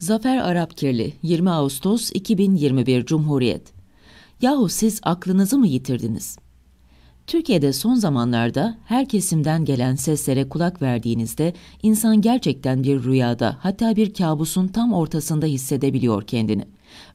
Zafer Arapkirli, 20 Ağustos 2021 Cumhuriyet. Yahu siz aklınızı mı yitirdiniz? Türkiye'de son zamanlarda her kesimden gelen seslere kulak verdiğinizde insan gerçekten bir rüyada hatta bir kabusun tam ortasında hissedebiliyor kendini.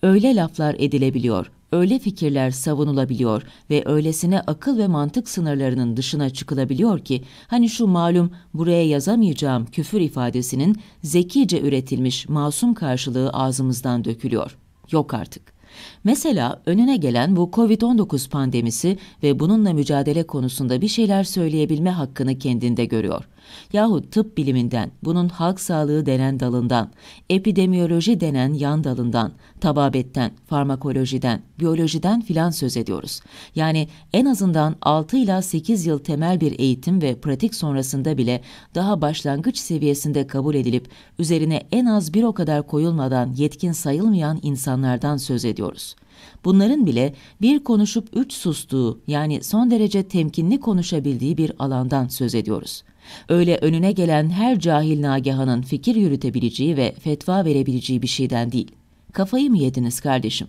Öyle laflar edilebiliyor, öyle fikirler savunulabiliyor ve öylesine akıl ve mantık sınırlarının dışına çıkılabiliyor ki hani şu malum buraya yazamayacağım küfür ifadesinin zekice üretilmiş masum karşılığı ağzımızdan dökülüyor. Yok artık. Mesela önüne gelen bu Covid-19 pandemisi ve bununla mücadele konusunda bir şeyler söyleyebilme hakkını kendinde görüyor yahut tıp biliminden, bunun halk sağlığı denen dalından, epidemiyoloji denen yan dalından, tababetten, farmakolojiden, biyolojiden filan söz ediyoruz. Yani en azından 6 ila 8 yıl temel bir eğitim ve pratik sonrasında bile daha başlangıç seviyesinde kabul edilip üzerine en az bir o kadar koyulmadan yetkin sayılmayan insanlardan söz ediyoruz. Bunların bile bir konuşup üç sustuğu yani son derece temkinli konuşabildiği bir alandan söz ediyoruz. Öyle önüne gelen her cahil nagahanın fikir yürütebileceği ve fetva verebileceği bir şeyden değil. Kafayı mı yediniz kardeşim?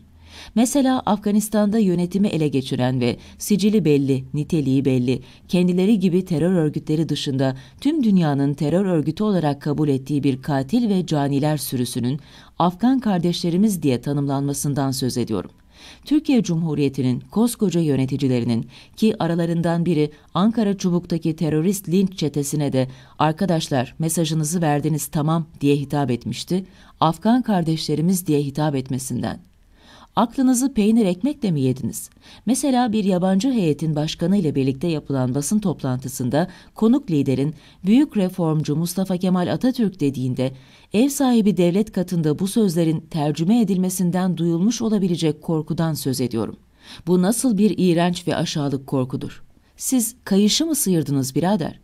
Mesela Afganistan'da yönetimi ele geçiren ve sicili belli, niteliği belli, kendileri gibi terör örgütleri dışında tüm dünyanın terör örgütü olarak kabul ettiği bir katil ve caniler sürüsünün Afgan kardeşlerimiz diye tanımlanmasından söz ediyorum. Türkiye Cumhuriyeti'nin koskoca yöneticilerinin ki aralarından biri Ankara Çubuk'taki terörist linç çetesine de arkadaşlar mesajınızı verdiniz tamam diye hitap etmişti, Afgan kardeşlerimiz diye hitap etmesinden Aklınızı peynir ekmekle mi yediniz? Mesela bir yabancı heyetin başkanı ile birlikte yapılan basın toplantısında konuk liderin büyük reformcu Mustafa Kemal Atatürk dediğinde ev sahibi devlet katında bu sözlerin tercüme edilmesinden duyulmuş olabilecek korkudan söz ediyorum. Bu nasıl bir iğrenç ve aşağılık korkudur? Siz kayışı mı sıyırdınız birader?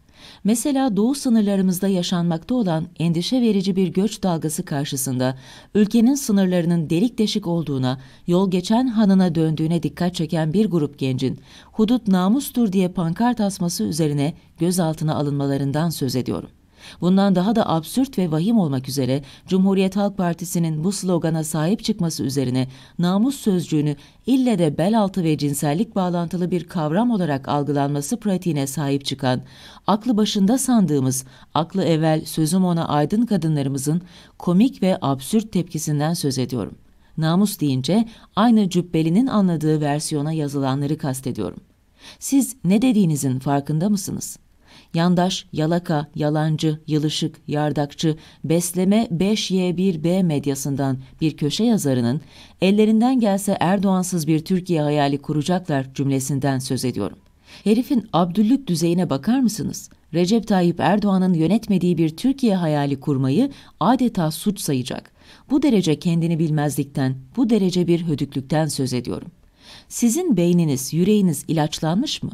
Mesela doğu sınırlarımızda yaşanmakta olan endişe verici bir göç dalgası karşısında ülkenin sınırlarının delik deşik olduğuna, yol geçen hanına döndüğüne dikkat çeken bir grup gencin hudut namustur diye pankart asması üzerine gözaltına alınmalarından söz ediyorum. Bundan daha da absürt ve vahim olmak üzere Cumhuriyet Halk Partisi'nin bu slogana sahip çıkması üzerine namus sözcüğünü ille de bel altı ve cinsellik bağlantılı bir kavram olarak algılanması pratiğine sahip çıkan, aklı başında sandığımız, aklı evvel sözüm ona aydın kadınlarımızın komik ve absürt tepkisinden söz ediyorum. Namus deyince aynı cübbelinin anladığı versiyona yazılanları kastediyorum. Siz ne dediğinizin farkında mısınız?'' Yandaş, yalaka, yalancı, yılışık, yardakçı, besleme 5Y1B medyasından bir köşe yazarının ellerinden gelse Erdoğansız bir Türkiye hayali kuracaklar cümlesinden söz ediyorum. Herifin abdüllük düzeyine bakar mısınız? Recep Tayyip Erdoğan'ın yönetmediği bir Türkiye hayali kurmayı adeta suç sayacak. Bu derece kendini bilmezlikten, bu derece bir hödüklükten söz ediyorum. Sizin beyniniz, yüreğiniz ilaçlanmış mı?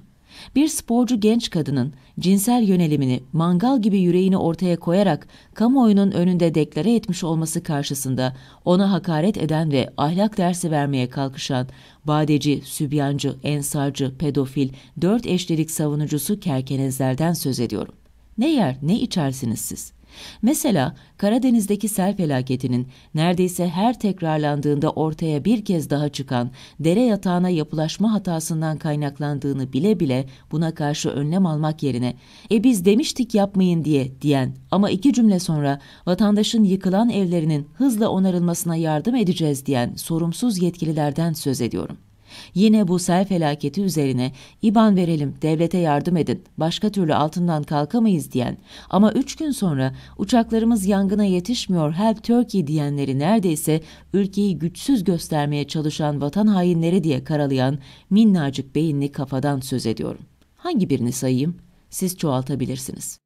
Bir sporcu genç kadının cinsel yönelimini mangal gibi yüreğini ortaya koyarak kamuoyunun önünde deklare etmiş olması karşısında ona hakaret eden ve ahlak dersi vermeye kalkışan badeci, sübyancı, ensarcı, pedofil, dört eşlilik savunucusu kerkenezlerden söz ediyorum. Ne yer ne içersiniz siz? Mesela Karadeniz'deki sel felaketinin neredeyse her tekrarlandığında ortaya bir kez daha çıkan dere yatağına yapılaşma hatasından kaynaklandığını bile bile buna karşı önlem almak yerine "E biz demiştik yapmayın." diye diyen ama iki cümle sonra vatandaşın yıkılan evlerinin hızla onarılmasına yardım edeceğiz diyen sorumsuz yetkililerden söz ediyorum. Yine bu sel felaketi üzerine iban verelim, devlete yardım edin, başka türlü altından kalkamayız diyen ama üç gün sonra uçaklarımız yangına yetişmiyor help Turkey diyenleri neredeyse ülkeyi güçsüz göstermeye çalışan vatan hainleri diye karalayan minnacık beyinli kafadan söz ediyorum. Hangi birini sayayım? Siz çoğaltabilirsiniz.